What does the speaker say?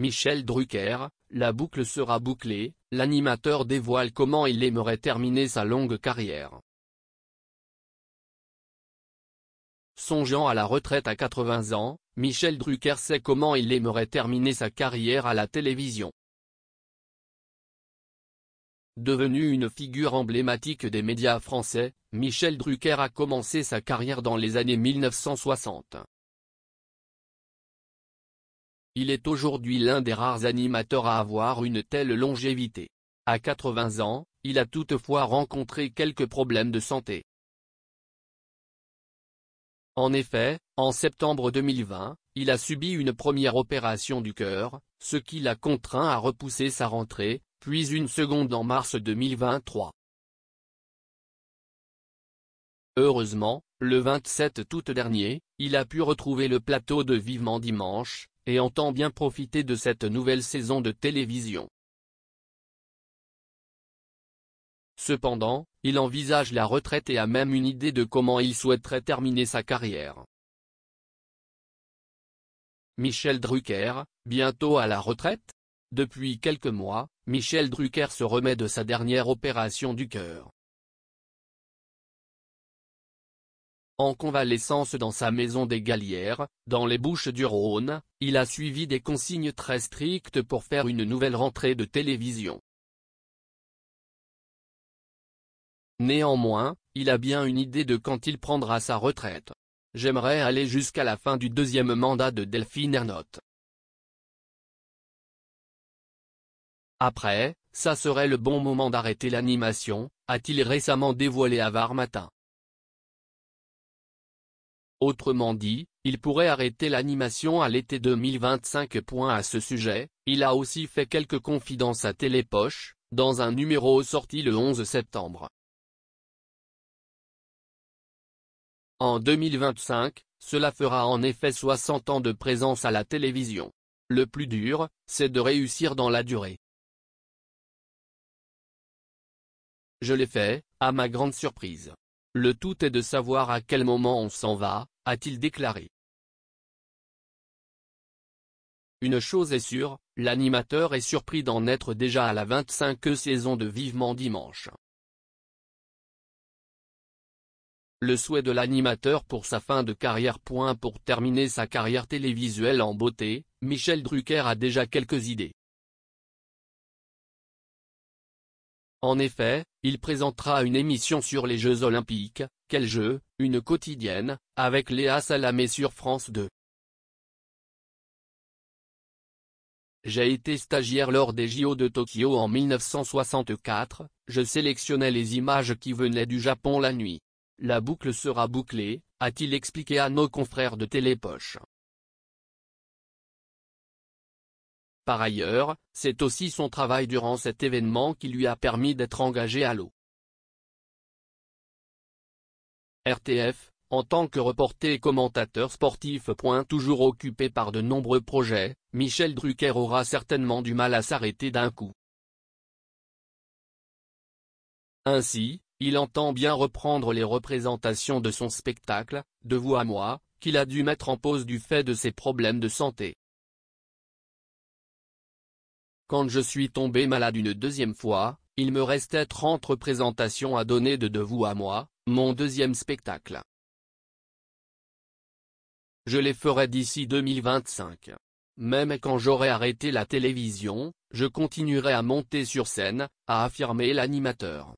Michel Drucker, la boucle sera bouclée, l'animateur dévoile comment il aimerait terminer sa longue carrière. Songeant à la retraite à 80 ans, Michel Drucker sait comment il aimerait terminer sa carrière à la télévision. Devenu une figure emblématique des médias français, Michel Drucker a commencé sa carrière dans les années 1960. Il est aujourd'hui l'un des rares animateurs à avoir une telle longévité. À 80 ans, il a toutefois rencontré quelques problèmes de santé. En effet, en septembre 2020, il a subi une première opération du cœur, ce qui l'a contraint à repousser sa rentrée, puis une seconde en mars 2023. Heureusement, le 27 août dernier, il a pu retrouver le plateau de Vivement Dimanche, et entend bien profiter de cette nouvelle saison de télévision. Cependant, il envisage la retraite et a même une idée de comment il souhaiterait terminer sa carrière. Michel Drucker, bientôt à la retraite Depuis quelques mois, Michel Drucker se remet de sa dernière opération du cœur. En convalescence dans sa maison des Galières, dans les Bouches-du-Rhône, il a suivi des consignes très strictes pour faire une nouvelle rentrée de télévision. Néanmoins, il a bien une idée de quand il prendra sa retraite. J'aimerais aller jusqu'à la fin du deuxième mandat de Delphine Ernotte. Après, ça serait le bon moment d'arrêter l'animation, a-t-il récemment dévoilé à Var Matin. Autrement dit, il pourrait arrêter l'animation à l'été 2025. à ce sujet, il a aussi fait quelques confidences à Télépoche, dans un numéro sorti le 11 septembre. En 2025, cela fera en effet 60 ans de présence à la télévision. Le plus dur, c'est de réussir dans la durée. Je l'ai fait, à ma grande surprise. Le tout est de savoir à quel moment on s'en va, a-t-il déclaré. Une chose est sûre, l'animateur est surpris d'en être déjà à la 25e saison de Vivement Dimanche. Le souhait de l'animateur pour sa fin de carrière. Pour terminer sa carrière télévisuelle en beauté, Michel Drucker a déjà quelques idées. En effet, il présentera une émission sur les Jeux Olympiques, Quel jeu, une quotidienne, avec Léa Salamé sur France 2. J'ai été stagiaire lors des JO de Tokyo en 1964, je sélectionnais les images qui venaient du Japon la nuit. La boucle sera bouclée, a-t-il expliqué à nos confrères de Télépoche. Par ailleurs, c'est aussi son travail durant cet événement qui lui a permis d'être engagé à l'eau. RTF, en tant que reporter et commentateur sportif. Toujours occupé par de nombreux projets, Michel Drucker aura certainement du mal à s'arrêter d'un coup. Ainsi, il entend bien reprendre les représentations de son spectacle, De vous à moi, qu'il a dû mettre en pause du fait de ses problèmes de santé. Quand je suis tombé malade une deuxième fois, il me restait 30 représentations à donner de De vous à moi, mon deuxième spectacle. Je les ferai d'ici 2025. Même quand j'aurai arrêté la télévision, je continuerai à monter sur scène, a affirmé l'animateur.